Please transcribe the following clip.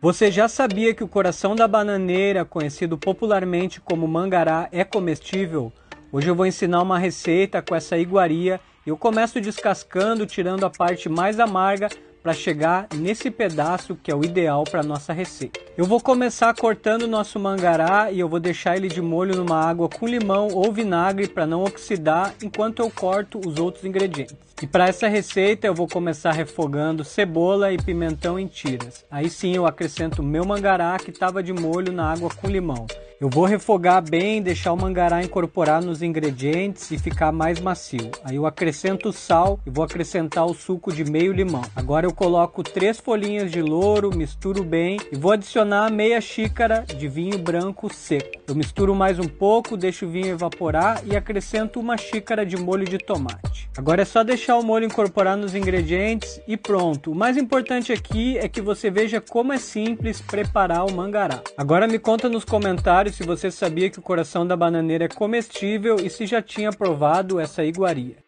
Você já sabia que o coração da bananeira, conhecido popularmente como mangará, é comestível? Hoje eu vou ensinar uma receita com essa iguaria. Eu começo descascando, tirando a parte mais amarga para chegar nesse pedaço que é o ideal para nossa receita. Eu vou começar cortando o nosso mangará e eu vou deixar ele de molho numa água com limão ou vinagre para não oxidar enquanto eu corto os outros ingredientes. E para essa receita eu vou começar refogando cebola e pimentão em tiras. Aí sim eu acrescento meu mangará que estava de molho na água com limão. Eu vou refogar bem, deixar o mangará incorporar nos ingredientes e ficar mais macio. Aí eu acrescento o sal e vou acrescentar o suco de meio limão. Agora eu coloco três folhinhas de louro, misturo bem e vou adicionar meia xícara de vinho branco seco. Eu misturo mais um pouco, deixo o vinho evaporar e acrescento uma xícara de molho de tomate. Agora é só deixar o molho incorporar nos ingredientes e pronto. O mais importante aqui é que você veja como é simples preparar o mangará. Agora me conta nos comentários se você sabia que o coração da bananeira é comestível e se já tinha provado essa iguaria.